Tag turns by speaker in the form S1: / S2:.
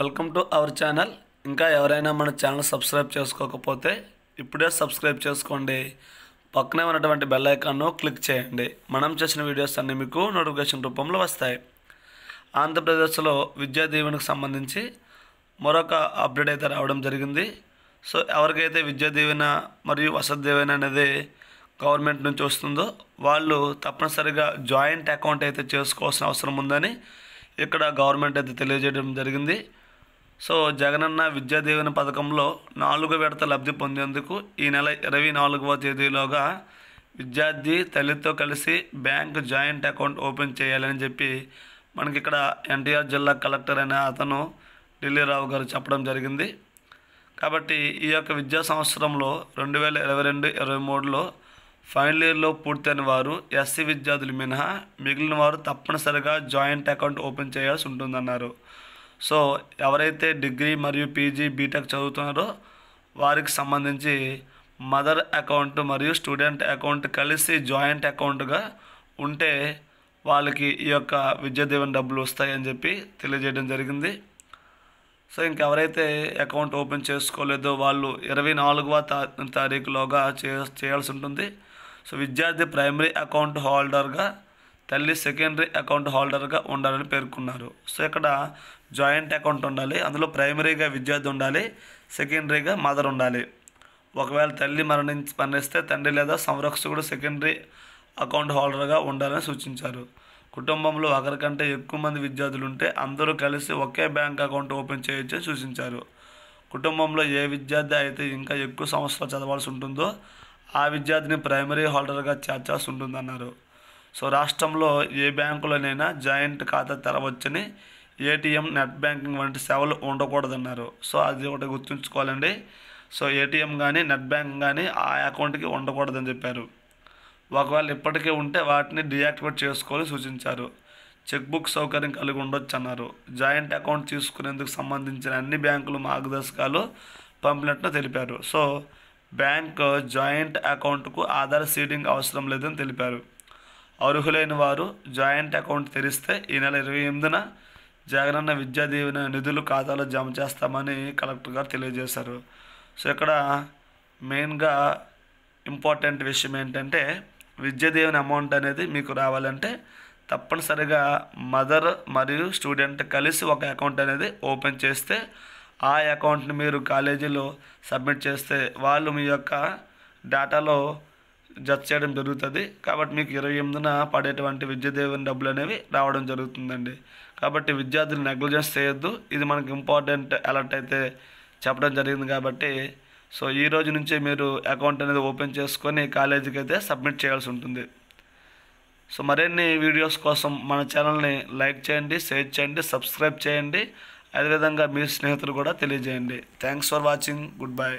S1: welcome to our channel ఇంకా ఎవరైనా మన ఛానల్ సబ్స్క్రైబ్ చేసుకోకపోతే ఇప్పుడే సబ్స్క్రైబ్ చేసుకోండి పక్కనే ఉన్నటువంటి బెల్ ఐకాన్ను క్లిక్ చేయండి మనం చేసిన వీడియోస్ అన్నీ మీకు నోటిఫికేషన్ రూపంలో వస్తాయి ఆంధ్రప్రదేశ్లో విద్యా దీవెనకు సంబంధించి మరొక అప్డేట్ అయితే రావడం జరిగింది సో ఎవరికైతే విద్యా దీవెన మరియు వసతి దీవెన అనేది గవర్నమెంట్ నుంచి వస్తుందో వాళ్ళు తప్పనిసరిగా జాయింట్ అకౌంట్ అయితే చేసుకోవాల్సిన అవసరం ఉందని ఇక్కడ గవర్నమెంట్ అయితే తెలియజేయడం జరిగింది సో జగనన్న విద్యాదీవెన పథకంలో నాలుగు విడత లబ్ధి పొందేందుకు ఈ నెల ఇరవై నాలుగవ తేదీలోగా విద్యార్థి తల్లితో కలిసి బ్యాంక్ జాయింట్ అకౌంట్ ఓపెన్ చేయాలని చెప్పి మనకి ఇక్కడ ఎన్టీఆర్ జిల్లా కలెక్టర్ అనే అతను ఢిల్లీరావు గారు చెప్పడం జరిగింది కాబట్టి ఈ యొక్క విద్యా సంవత్సరంలో రెండు వేల ఇరవై రెండు ఇరవై మూడులో ఫైనల్ ఇయర్లో పూర్తయిన వారు ఎస్సీ విద్యార్థులు మినహా మిగిలిన వారు తప్పనిసరిగా జాయింట్ అకౌంట్ ఓపెన్ చేయాల్సి ఉంటుందన్నారు సో ఎవరైతే డిగ్రీ మరియు పీజీ బీటెక్ చదువుతున్నారో వారికి సంబంధించి మదర్ అకౌంట్ మరియు స్టూడెంట్ అకౌంట్ కలిసి జాయింట్ అకౌంట్గా ఉంటే వాళ్ళకి ఈ యొక్క విద్యా దీవెన డబ్బులు వస్తాయని చెప్పి తెలియజేయడం జరిగింది సో ఇంకెవరైతే అకౌంట్ ఓపెన్ చేసుకోలేదో వాళ్ళు ఇరవై నాలుగవ తా తారీఖులోగా చేయాల్సి ఉంటుంది సో విద్యార్థి ప్రైమరీ అకౌంట్ హోల్డర్గా తల్లి సెకండరీ అకౌంట్ హోల్డర్గా ఉండాలని పేర్కొన్నారు సో ఇక్కడ జాయింట్ అకౌంట్ ఉండాలి అందులో ప్రైమరీగా విద్యార్థి ఉండాలి సెకండరీగా మదర్ ఉండాలి ఒకవేళ తల్లి మరణించి మరణిస్తే తండ్రి లేదా సంరక్షకుడు సెకండరీ అకౌంట్ హోల్డర్గా ఉండాలని సూచించారు కుటుంబంలో ఒకరికంటే ఎక్కువ మంది విద్యార్థులు ఉంటే అందరూ కలిసి ఒకే బ్యాంక్ అకౌంట్ ఓపెన్ చేయొచ్చని సూచించారు కుటుంబంలో ఏ విద్యార్థి అయితే ఇంకా ఎక్కువ సంవత్సరాలు చదవాల్సి ఉంటుందో ఆ విద్యార్థిని ప్రైమరీ హోల్డర్గా చేర్చాల్సి ఉంటుందన్నారు సో రాష్ట్రంలో ఏ బ్యాంకులోనైనా జాయింట్ ఖాతా తెరవచ్చని ఏటీఎం నెట్ బ్యాంకింగ్ వంటి సేవలు ఉండకూడదన్నారు సో అది ఒకటి గుర్తుంచుకోవాలండి సో ఏటీఎం కానీ నెట్ బ్యాంకింగ్ కానీ ఆ అకౌంట్కి ఉండకూడదని చెప్పారు ఒకవేళ ఇప్పటికే ఉంటే వాటిని డియాక్టివేట్ చేసుకోవాలని సూచించారు చెక్ బుక్ సౌకర్యం కలిగి ఉండొచ్చు అన్నారు జాయింట్ అకౌంట్ తీసుకునేందుకు సంబంధించిన అన్ని బ్యాంకులు మార్గదర్శకాలు పంపినట్లు తెలిపారు సో బ్యాంక్ జాయింట్ అకౌంట్కు ఆధార్ సీడింగ్ అవసరం లేదని తెలిపారు అర్హులైన వారు జాయింట్ అకౌంట్ తెరిస్తే ఈ నెల ఇరవై ఎనిమిదిన జగనన్న విద్యా దీవెన నిధులు ఖాతాలో జమ చేస్తామని కలెక్టర్ గారు తెలియజేశారు సో ఇక్కడ మెయిన్గా ఇంపార్టెంట్ విషయం ఏంటంటే విద్యా దీవెన అమౌంట్ అనేది మీకు రావాలంటే తప్పనిసరిగా మదర్ మరియు స్టూడెంట్ కలిసి ఒక అకౌంట్ అనేది ఓపెన్ చేస్తే ఆ అకౌంట్ని మీరు కాలేజీలో సబ్మిట్ చేస్తే వాళ్ళు మీ యొక్క డేటాలో జత చేయడం జరుగుతుంది కాబట్టి మీకు ఇరవై ఎనిమిదిన పడేటువంటి విద్యాదేవన్ డబ్బులు అనేవి రావడం జరుగుతుందండి కాబట్టి విద్యార్థులు నెగ్లిజెన్స్ చేయొద్దు ఇది మనకు ఇంపార్టెంట్ అలర్ట్ అయితే చెప్పడం జరిగింది కాబట్టి సో ఈ రోజు నుంచే మీరు అకౌంట్ అనేది ఓపెన్ చేసుకొని కాలేజీకి అయితే సబ్మిట్ చేయాల్సి ఉంటుంది సో మరిన్ని వీడియోస్ కోసం మన ఛానల్ని లైక్ చేయండి షేర్ చేయండి సబ్స్క్రైబ్ చేయండి అదేవిధంగా మీ స్నేహితులు కూడా తెలియజేయండి thanks for watching good bye